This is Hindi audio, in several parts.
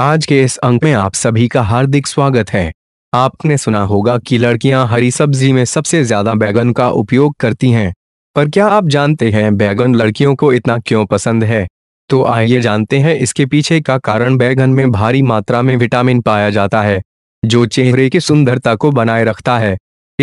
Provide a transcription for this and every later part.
आज के इस अंक में आप सभी का हार्दिक स्वागत है आपने सुना होगा कि लड़कियां हरी सब्जी में सबसे ज्यादा बैगन का उपयोग करती हैं पर क्या आप जानते हैं बैगन लड़कियों को इतना क्यों पसंद है तो आइए जानते हैं इसके पीछे का कारण बैगन में भारी मात्रा में विटामिन पाया जाता है जो चेहरे की सुंदरता को बनाए रखता है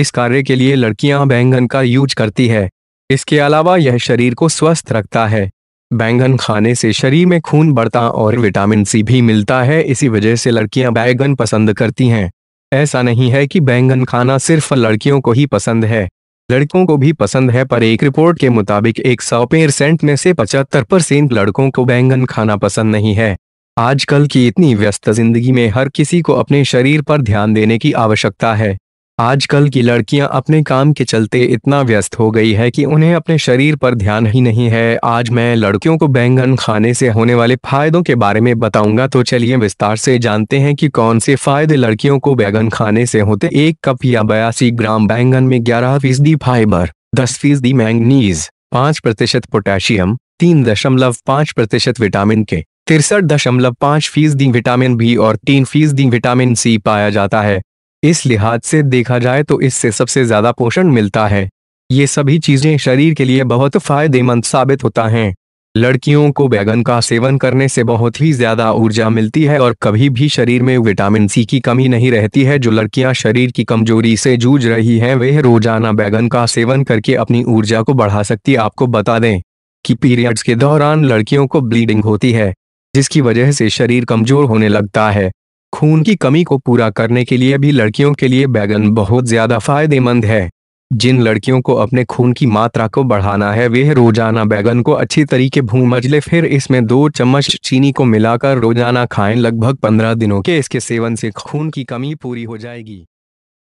इस कार्य के लिए लड़कियां बैंगन का यूज करती है इसके अलावा यह शरीर को स्वस्थ रखता है बैंगन खाने से शरीर में खून बढ़ता और विटामिन सी भी मिलता है इसी वजह से लड़कियां बैंगन पसंद करती हैं ऐसा नहीं है कि बैंगन खाना सिर्फ लड़कियों को ही पसंद है लड़कों को भी पसंद है पर एक रिपोर्ट के मुताबिक एक सौ पेरसेंट में से पचहत्तर परसेंट लड़कों को बैंगन खाना पसंद नहीं है आजकल की इतनी व्यस्त जिंदगी में हर किसी को अपने शरीर पर ध्यान देने की आवश्यकता है आजकल की लड़कियां अपने काम के चलते इतना व्यस्त हो गई है कि उन्हें अपने शरीर पर ध्यान ही नहीं है आज मैं लड़कियों को बैंगन खाने से होने वाले फायदों के बारे में बताऊंगा तो चलिए विस्तार से जानते हैं कि कौन से फायदे लड़कियों को बैंगन खाने से होते एक कप या बयासी ग्राम बैंगन में ग्यारह फीसदी फाइबर दस फीसदी मैंगनीज पाँच प्रतिशत पोटेशियम तीन दशमलव पाँच प्रतिशत विटामिन के तिरसठ दशमलव पाँच फीसदी विटामिन बी और तीन फीसदी विटामिन सी पाया जाता है इस लिहाज से देखा जाए तो इससे सबसे ज्यादा पोषण मिलता है ये सभी चीजें शरीर के लिए बहुत फायदेमंद साबित होता है लड़कियों को बैगन का सेवन करने से बहुत ही ज्यादा ऊर्जा मिलती है और कभी भी शरीर में विटामिन सी की कमी नहीं रहती है जो लड़कियां शरीर की कमजोरी से जूझ रही हैं वह रोजाना बैगन का सेवन करके अपनी ऊर्जा को बढ़ा सकती आपको बता दें कि पीरियड्स के दौरान लड़कियों को ब्लीडिंग होती है जिसकी वजह से शरीर कमजोर होने लगता है खून की कमी को पूरा करने के लिए भी लड़कियों के लिए बैगन बहुत ज्यादा फायदेमंद है जिन लड़कियों को अपने खून की मात्रा को बढ़ाना है वे रोजाना बैगन को अच्छी तरीके भूमज ले फिर इसमें दो चम्मच चीनी को मिलाकर रोजाना खाएं लगभग पंद्रह दिनों के इसके सेवन से खून की कमी पूरी हो जाएगी